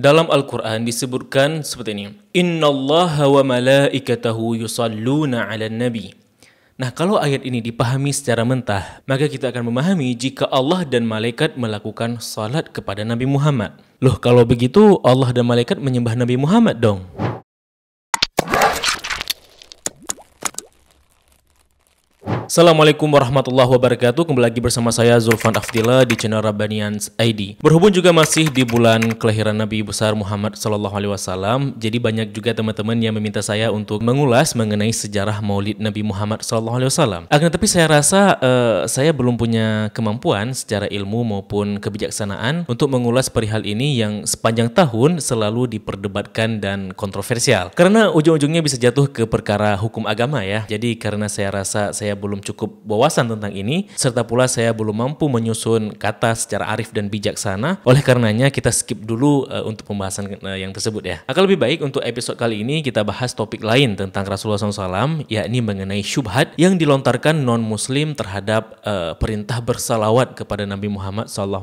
Dalam Al-Quran disebutkan seperti ini. Inna Allah wa malaikatahu yusalluna ala nabi. Nah, kalau ayat ini dipahami secara mentah, maka kita akan memahami jika Allah dan malaikat melakukan salat kepada Nabi Muhammad. Loh, kalau begitu Allah dan malaikat menyembah Nabi Muhammad dong. Assalamualaikum warahmatullahi wabarakatuh Kembali lagi bersama saya Zulfan Afdila di channel Rabanians ID Berhubung juga masih di bulan kelahiran Nabi Besar Muhammad Sallallahu Alaihi Wasallam Jadi banyak juga teman-teman yang meminta saya untuk mengulas mengenai sejarah maulid Nabi Muhammad Sallallahu Alaihi Wasallam Akan tetapi saya rasa uh, saya belum punya kemampuan secara ilmu maupun kebijaksanaan Untuk mengulas perihal ini yang sepanjang tahun selalu diperdebatkan dan kontroversial Karena ujung-ujungnya bisa jatuh ke perkara hukum agama ya Jadi karena saya rasa saya belum belum cukup wawasan tentang ini, serta pula saya belum mampu menyusun kata secara arif dan bijaksana. Oleh karenanya kita skip dulu uh, untuk pembahasan uh, yang tersebut ya. Akan lebih baik untuk episode kali ini kita bahas topik lain tentang Rasulullah SAW, yakni mengenai syubhat yang dilontarkan non-muslim terhadap uh, perintah bersalawat kepada Nabi Muhammad SAW.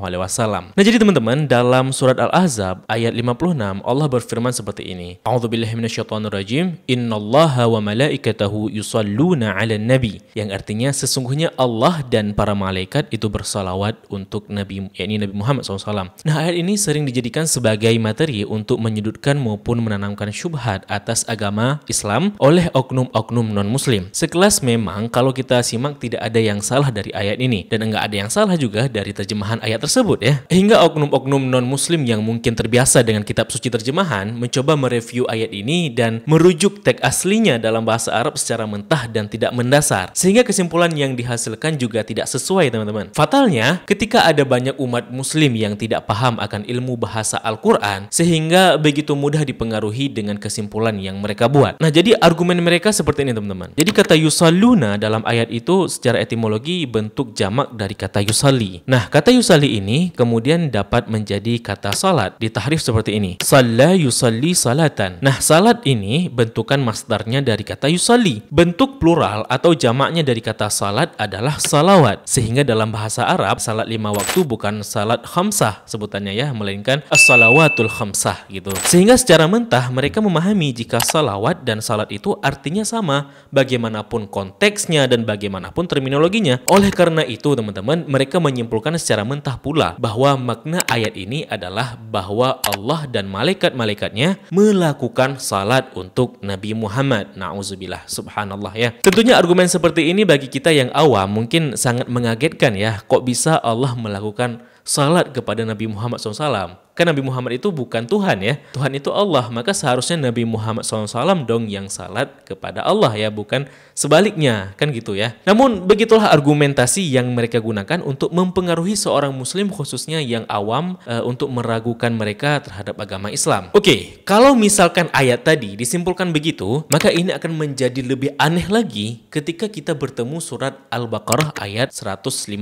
Nah jadi teman-teman, dalam surat Al-Ahzab ayat 56, Allah berfirman seperti ini. A'udzubillahiminasyaitonirrajim, innallaha wa malaikatahu yusalluna ala nabi. Yang artinya Artinya sesungguhnya Allah dan para malaikat itu bersalawat untuk Nabi yakni Nabi Muhammad SAW. Nah ayat ini sering dijadikan sebagai materi untuk menyudutkan maupun menanamkan syubhat atas agama Islam oleh oknum-oknum non-muslim. Sekelas memang kalau kita simak tidak ada yang salah dari ayat ini dan enggak ada yang salah juga dari terjemahan ayat tersebut ya. Hingga oknum-oknum non-muslim yang mungkin terbiasa dengan kitab suci terjemahan mencoba mereview ayat ini dan merujuk teks aslinya dalam bahasa Arab secara mentah dan tidak mendasar. Sehingga kesimpulan yang dihasilkan juga tidak sesuai teman-teman. Fatalnya, ketika ada banyak umat muslim yang tidak paham akan ilmu bahasa Al-Quran, sehingga begitu mudah dipengaruhi dengan kesimpulan yang mereka buat. Nah, jadi argumen mereka seperti ini teman-teman. Jadi kata yusaluna dalam ayat itu secara etimologi bentuk jamak dari kata yusalli. Nah, kata yusalli ini kemudian dapat menjadi kata salat ditahrif seperti ini. Salla yusalli salatan. Nah, salat ini bentukan masdarnya dari kata yusalli. Bentuk plural atau jamaknya dari kata salat adalah salawat. Sehingga dalam bahasa Arab, salat lima waktu bukan salat khamsah sebutannya ya, melainkan as-salawatul khamsah gitu. Sehingga secara mentah mereka memahami jika salawat dan salat itu artinya sama, bagaimanapun konteksnya dan bagaimanapun terminologinya. Oleh karena itu teman-teman, mereka menyimpulkan secara mentah pula bahwa makna ayat ini adalah bahwa Allah dan malaikat-malaikatnya melakukan salat untuk Nabi Muhammad. Nauzubillah, subhanallah ya. Tentunya argumen seperti ini bagi kita yang awam mungkin sangat mengagetkan ya, kok bisa Allah melakukan salat kepada Nabi Muhammad SAW. Kan Nabi Muhammad itu bukan Tuhan ya. Tuhan itu Allah. Maka seharusnya Nabi Muhammad SAW dong yang salat kepada Allah ya. Bukan sebaliknya. Kan gitu ya. Namun begitulah argumentasi yang mereka gunakan untuk mempengaruhi seorang muslim khususnya yang awam e, untuk meragukan mereka terhadap agama Islam. Oke, kalau misalkan ayat tadi disimpulkan begitu, maka ini akan menjadi lebih aneh lagi ketika kita bertemu surat Al-Baqarah ayat 157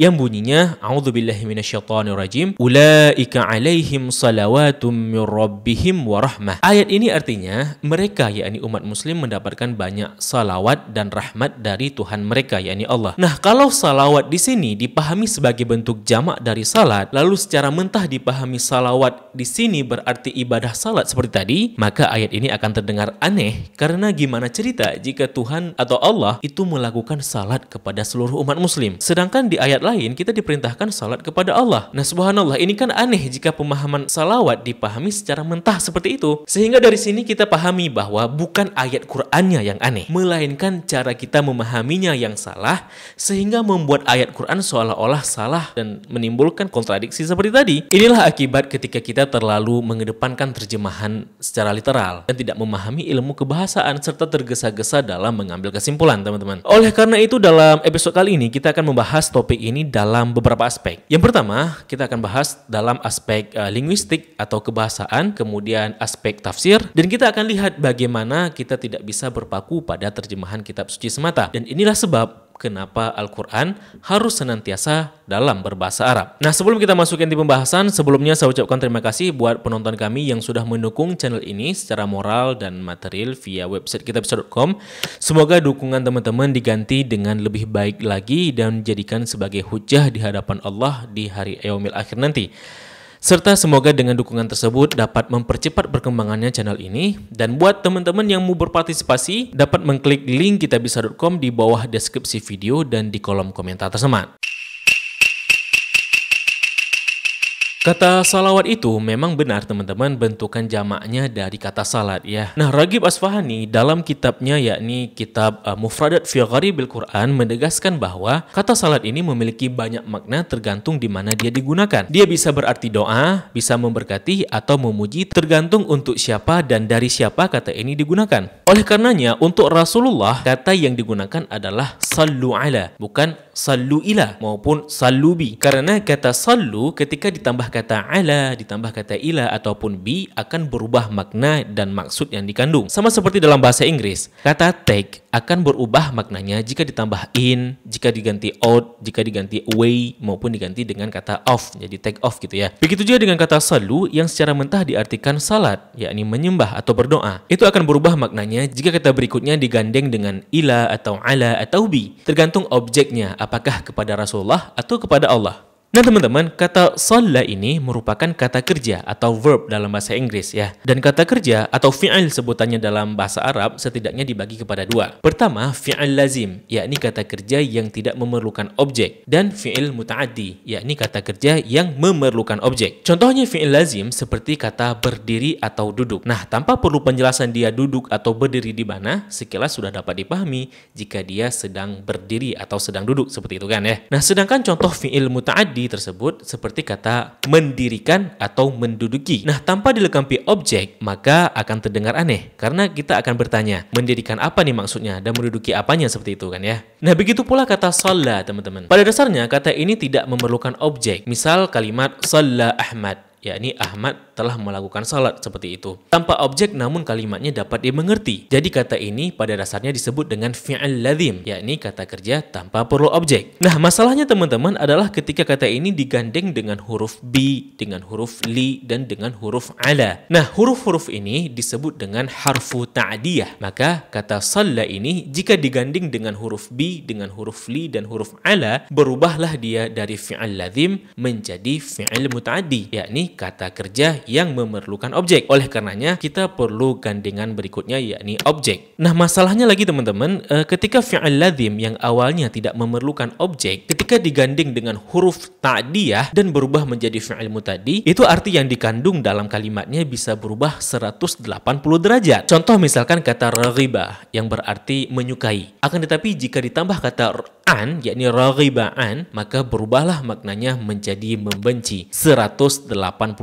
yang bunyinya A'udzubillahiminasyaitonirrajim ulaika alaihim salawatum min rabbihim wa rahmah. Ayat ini artinya mereka yakni umat muslim mendapatkan banyak salawat dan rahmat dari Tuhan mereka yakni Allah. Nah, kalau salawat di sini dipahami sebagai bentuk jamak dari salat, lalu secara mentah dipahami salawat di sini berarti ibadah salat seperti tadi, maka ayat ini akan terdengar aneh karena gimana cerita jika Tuhan atau Allah itu melakukan salat kepada seluruh umat muslim. Sedangkan di ayat lain kita diperintahkan salat kepada Allah. Nah, subhanallah ini kan aneh jika pemahaman salawat dipahami secara mentah seperti itu. Sehingga dari sini kita pahami bahwa bukan ayat Qur'annya yang aneh, melainkan cara kita memahaminya yang salah, sehingga membuat ayat Qur'an seolah-olah salah dan menimbulkan kontradiksi seperti tadi. Inilah akibat ketika kita terlalu mengedepankan terjemahan secara literal dan tidak memahami ilmu kebahasaan serta tergesa-gesa dalam mengambil kesimpulan, teman-teman. Oleh karena itu, dalam episode kali ini kita akan membahas topik ini dalam beberapa aspek. Yang pertama, kita akan bahas dalam aspek aspek uh, eh, linguistik atau kebahasaan, kemudian aspek tafsir, dan kita akan lihat bagaimana kita tidak bisa berpaku pada terjemahan kitab suci semata. Dan inilah sebab kenapa Al-Quran harus senantiasa dalam berbahasa Arab. Nah, sebelum kita masuk inti pembahasan, sebelumnya saya ucapkan terima kasih buat penonton kami yang sudah mendukung channel ini secara moral dan material via website kitabisa.com. Semoga dukungan teman-teman diganti dengan lebih baik lagi dan dijadikan sebagai hujah di hadapan Allah di hari Eomil Akhir nanti. Serta semoga dengan dukungan tersebut dapat mempercepat perkembangannya channel ini. Dan buat teman-teman yang mau berpartisipasi, dapat mengklik link kitabisa.com di bawah deskripsi video dan di kolom komentar tersebut. Kata salawat itu memang benar teman-teman bentukan jamaknya dari kata salat ya. Nah Ragib Asfahani dalam kitabnya yakni kitab uh, Mufradat fi Gharibil Quran menegaskan bahwa kata salat ini memiliki banyak makna tergantung di mana dia digunakan. Dia bisa berarti doa, bisa memberkati atau memuji tergantung untuk siapa dan dari siapa kata ini digunakan. Oleh karenanya untuk Rasulullah kata yang digunakan adalah sallu ala bukan sallu ila maupun sallubi. Karena kata sallu ketika ditambah kata ala, ditambah kata ila ataupun bi akan berubah makna dan maksud yang dikandung. Sama seperti dalam bahasa Inggris, kata take akan berubah maknanya jika ditambah in, jika diganti out, jika diganti away maupun diganti dengan kata off, jadi take off gitu ya. Begitu juga dengan kata salu yang secara mentah diartikan salat, yakni menyembah atau berdoa. Itu akan berubah maknanya jika kata berikutnya digandeng dengan ila atau ala atau bi, tergantung objeknya apakah kepada Rasulullah atau kepada Allah. Nah teman-teman, kata salla ini merupakan kata kerja atau verb dalam bahasa Inggris ya. Dan kata kerja atau fi'il sebutannya dalam bahasa Arab setidaknya dibagi kepada dua. Pertama, fi'il lazim, yakni kata kerja yang tidak memerlukan objek. Dan fi'il muta'addi, yakni kata kerja yang memerlukan objek. Contohnya fi'il lazim seperti kata berdiri atau duduk. Nah, tanpa perlu penjelasan dia duduk atau berdiri di mana, sekilas sudah dapat dipahami jika dia sedang berdiri atau sedang duduk seperti itu kan ya. Nah, sedangkan contoh fi'il muta'addi tersebut seperti kata mendirikan atau menduduki. Nah, tanpa dilengkapi objek, maka akan terdengar aneh karena kita akan bertanya, mendirikan apa nih maksudnya dan menduduki apanya seperti itu kan ya. Nah, begitu pula kata sholla, teman-teman. Pada dasarnya, kata ini tidak memerlukan objek. Misal kalimat sholla Ahmad yakni Ahmad telah melakukan salat seperti itu. Tanpa objek namun kalimatnya dapat dimengerti. Jadi kata ini pada dasarnya disebut dengan fi'al ladhim, yakni kata kerja tanpa perlu objek. Nah, masalahnya teman-teman adalah ketika kata ini digandeng dengan huruf bi, dengan huruf li, dan dengan huruf ala. Nah, huruf-huruf ini disebut dengan harfu ta'diyah. Maka kata salla ini jika digandeng dengan huruf bi, dengan huruf li, dan huruf ala, berubahlah dia dari fi'al ladhim menjadi fi'al muta'addi, yakni kata kerja yang memerlukan objek. Oleh karenanya, kita perlu gandengan berikutnya yakni objek. Nah, masalahnya lagi teman-teman, eh, ketika fi'il lazim yang awalnya tidak memerlukan objek, ketika diganding dengan huruf ta'diyah dan berubah menjadi fi'il mutadi, itu arti yang dikandung dalam kalimatnya bisa berubah 180 derajat. Contoh misalkan kata ragibah yang berarti menyukai. Akan tetapi jika ditambah kata an yakni An, maka berubahlah maknanya menjadi membenci 180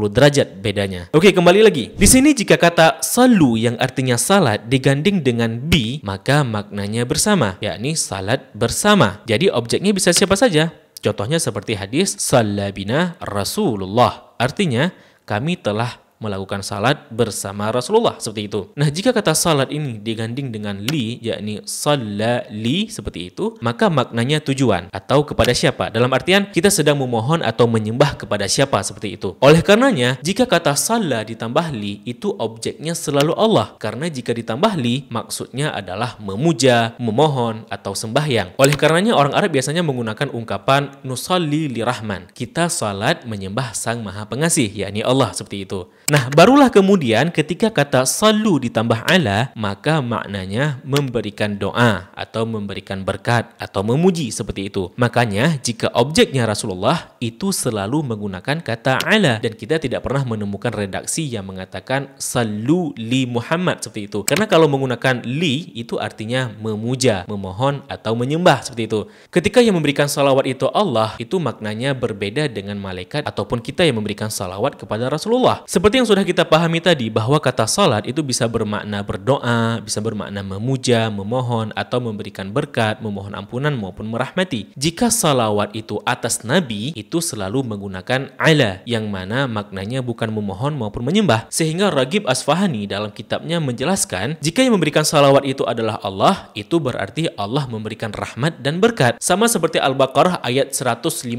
derajat bedanya. Oke, kembali lagi. Di sini jika kata salu yang artinya salat diganding dengan bi maka maknanya bersama yakni salat bersama. Jadi objeknya bisa siapa saja. Contohnya seperti hadis salabina Rasulullah. Artinya kami telah melakukan salat bersama Rasulullah seperti itu. Nah, jika kata salat ini diganding dengan li yakni salla li seperti itu, maka maknanya tujuan atau kepada siapa. Dalam artian kita sedang memohon atau menyembah kepada siapa seperti itu. Oleh karenanya, jika kata salla ditambah li itu objeknya selalu Allah karena jika ditambah li maksudnya adalah memuja, memohon atau sembahyang. Oleh karenanya orang Arab biasanya menggunakan ungkapan nusalli li rahman. Kita salat menyembah Sang Maha Pengasih yakni Allah seperti itu. Nah, barulah kemudian ketika kata salu ditambah ala, maka maknanya memberikan doa atau memberikan berkat atau memuji seperti itu. Makanya jika objeknya Rasulullah itu selalu menggunakan kata ala dan kita tidak pernah menemukan redaksi yang mengatakan salu li Muhammad seperti itu. Karena kalau menggunakan li itu artinya memuja, memohon atau menyembah seperti itu. Ketika yang memberikan salawat itu Allah, itu maknanya berbeda dengan malaikat ataupun kita yang memberikan salawat kepada Rasulullah. Seperti seperti yang sudah kita pahami tadi bahwa kata salat itu bisa bermakna berdoa, bisa bermakna memuja, memohon atau memberikan berkat, memohon ampunan maupun merahmati. Jika salawat itu atas Nabi itu selalu menggunakan ala yang mana maknanya bukan memohon maupun menyembah. Sehingga Ragib Asfahani dalam kitabnya menjelaskan jika yang memberikan salawat itu adalah Allah itu berarti Allah memberikan rahmat dan berkat. Sama seperti Al-Baqarah ayat 157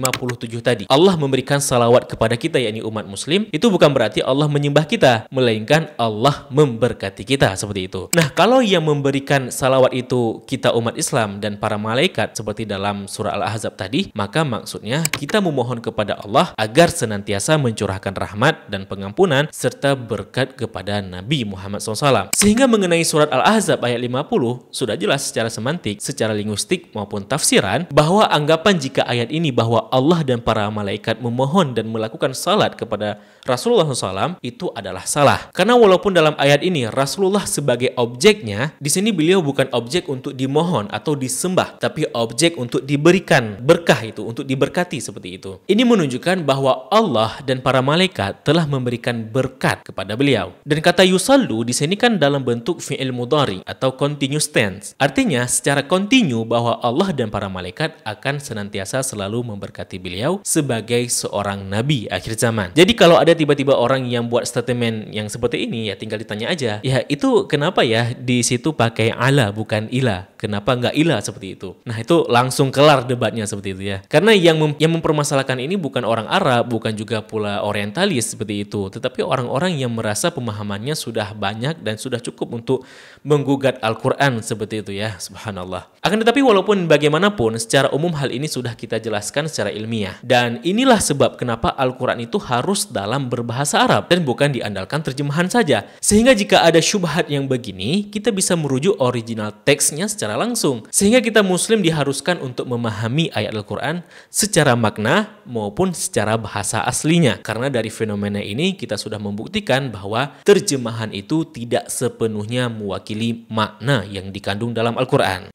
tadi. Allah memberikan salawat kepada kita yakni umat muslim itu bukan berarti Allah Allah menyembah kita, melainkan Allah memberkati kita seperti itu. Nah, kalau yang memberikan salawat itu kita umat Islam dan para malaikat seperti dalam surah Al-Ahzab tadi, maka maksudnya kita memohon kepada Allah agar senantiasa mencurahkan rahmat dan pengampunan serta berkat kepada Nabi Muhammad SAW. Sehingga mengenai surat Al-Ahzab ayat 50 sudah jelas secara semantik, secara linguistik maupun tafsiran bahwa anggapan jika ayat ini bahwa Allah dan para malaikat memohon dan melakukan salat kepada Rasulullah SAW itu adalah salah. Karena walaupun dalam ayat ini Rasulullah sebagai objeknya, di sini beliau bukan objek untuk dimohon atau disembah, tapi objek untuk diberikan berkah itu, untuk diberkati seperti itu. Ini menunjukkan bahwa Allah dan para malaikat telah memberikan berkat kepada beliau. Dan kata yusallu di sini kan dalam bentuk fi'il mudari atau continuous tense. Artinya secara kontinu bahwa Allah dan para malaikat akan senantiasa selalu memberkati beliau sebagai seorang nabi akhir zaman. Jadi kalau ada tiba-tiba orang yang buat statement yang seperti ini ya tinggal ditanya aja. Ya itu kenapa ya di situ pakai ala bukan ila? Kenapa nggak ila seperti itu? Nah itu langsung kelar debatnya seperti itu ya. Karena yang mem yang mempermasalahkan ini bukan orang Arab, bukan juga pula orientalis seperti itu, tetapi orang-orang yang merasa pemahamannya sudah banyak dan sudah cukup untuk menggugat Al-Qur'an seperti itu ya. Subhanallah. Akan tetapi walaupun bagaimanapun secara umum hal ini sudah kita jelaskan secara ilmiah dan inilah sebab kenapa Al-Qur'an itu harus dalam berbahasa Arab dan bukan diandalkan terjemahan saja. Sehingga jika ada syubhat yang begini, kita bisa merujuk original teksnya secara langsung. Sehingga kita muslim diharuskan untuk memahami ayat Al-Quran secara makna maupun secara bahasa aslinya. Karena dari fenomena ini kita sudah membuktikan bahwa terjemahan itu tidak sepenuhnya mewakili makna yang dikandung dalam Al-Quran.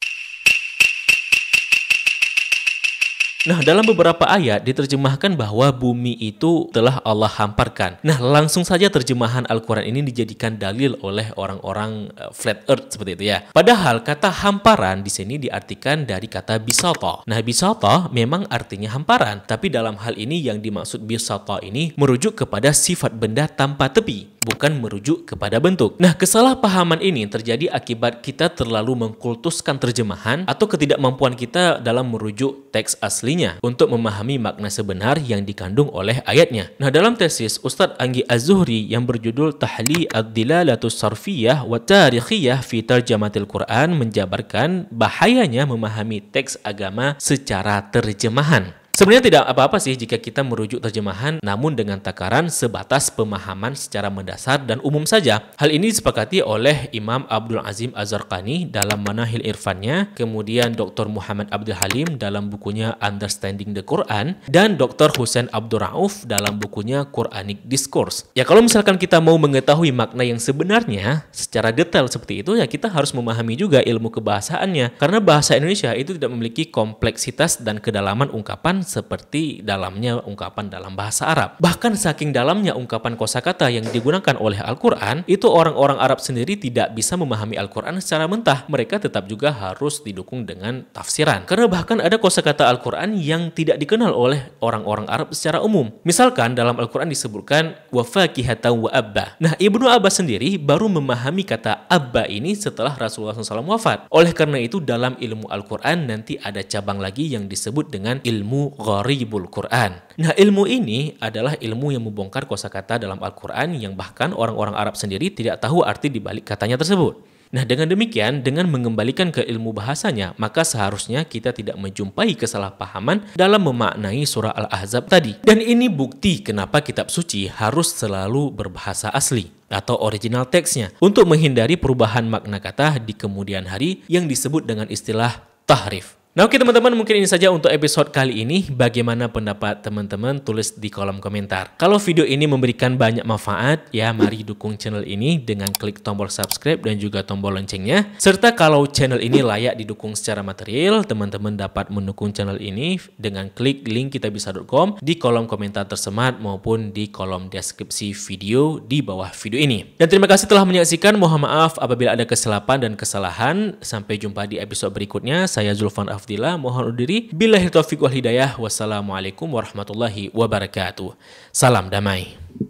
Nah, dalam beberapa ayat diterjemahkan bahwa bumi itu telah Allah hamparkan. Nah, langsung saja terjemahan Al-Quran ini dijadikan dalil oleh orang-orang eh, flat earth seperti itu ya. Padahal kata hamparan di sini diartikan dari kata bisata. Nah, bisata memang artinya hamparan, tapi dalam hal ini yang dimaksud bisata ini merujuk kepada sifat benda tanpa tepi bukan merujuk kepada bentuk. Nah, kesalahpahaman ini terjadi akibat kita terlalu mengkultuskan terjemahan atau ketidakmampuan kita dalam merujuk teks aslinya untuk memahami makna sebenar yang dikandung oleh ayatnya. Nah, dalam tesis Ustadz Anggi az yang berjudul Tahli Ad-Dilalatus Sarfiyah wa Tarikhiyah fi Tarjamatil Quran menjabarkan bahayanya memahami teks agama secara terjemahan. Sebenarnya tidak apa-apa sih jika kita merujuk terjemahan namun dengan takaran sebatas pemahaman secara mendasar dan umum saja. Hal ini disepakati oleh Imam Abdul Azim Azarkani dalam Manahil Irfannya, kemudian Dr. Muhammad Abdul Halim dalam bukunya Understanding the Quran, dan Dr. Hussein Abdul Rauf dalam bukunya Quranic Discourse. Ya kalau misalkan kita mau mengetahui makna yang sebenarnya secara detail seperti itu ya kita harus memahami juga ilmu kebahasaannya karena bahasa Indonesia itu tidak memiliki kompleksitas dan kedalaman ungkapan seperti dalamnya ungkapan dalam bahasa Arab. Bahkan saking dalamnya ungkapan kosakata yang digunakan oleh Al-Qur'an, itu orang-orang Arab sendiri tidak bisa memahami Al-Qur'an secara mentah. Mereka tetap juga harus didukung dengan tafsiran. Karena bahkan ada kosakata Al-Qur'an yang tidak dikenal oleh orang-orang Arab secara umum. Misalkan dalam Al-Qur'an disebutkan wafakihata wa abba. Nah, Ibnu Abbas sendiri baru memahami kata abba ini setelah Rasulullah SAW wafat. Oleh karena itu dalam ilmu Al-Qur'an nanti ada cabang lagi yang disebut dengan ilmu gharibul Quran. Nah, ilmu ini adalah ilmu yang membongkar kosakata dalam Al-Quran yang bahkan orang-orang Arab sendiri tidak tahu arti dibalik katanya tersebut. Nah, dengan demikian, dengan mengembalikan ke ilmu bahasanya, maka seharusnya kita tidak menjumpai kesalahpahaman dalam memaknai surah Al-Ahzab tadi. Dan ini bukti kenapa kitab suci harus selalu berbahasa asli atau original teksnya untuk menghindari perubahan makna kata di kemudian hari yang disebut dengan istilah tahrif. Nah oke teman-teman mungkin ini saja untuk episode kali ini. Bagaimana pendapat teman-teman tulis di kolom komentar. Kalau video ini memberikan banyak manfaat ya mari dukung channel ini dengan klik tombol subscribe dan juga tombol loncengnya. Serta kalau channel ini layak didukung secara material teman-teman dapat mendukung channel ini dengan klik link kitabisa.com di kolom komentar tersemat maupun di kolom deskripsi video di bawah video ini. Dan terima kasih telah menyaksikan. Mohon maaf apabila ada kesalahan dan kesalahan. Sampai jumpa di episode berikutnya. Saya Zulfan tafdila, mohon diri. Bila wal hidayah, wassalamualaikum warahmatullahi wabarakatuh. Salam damai.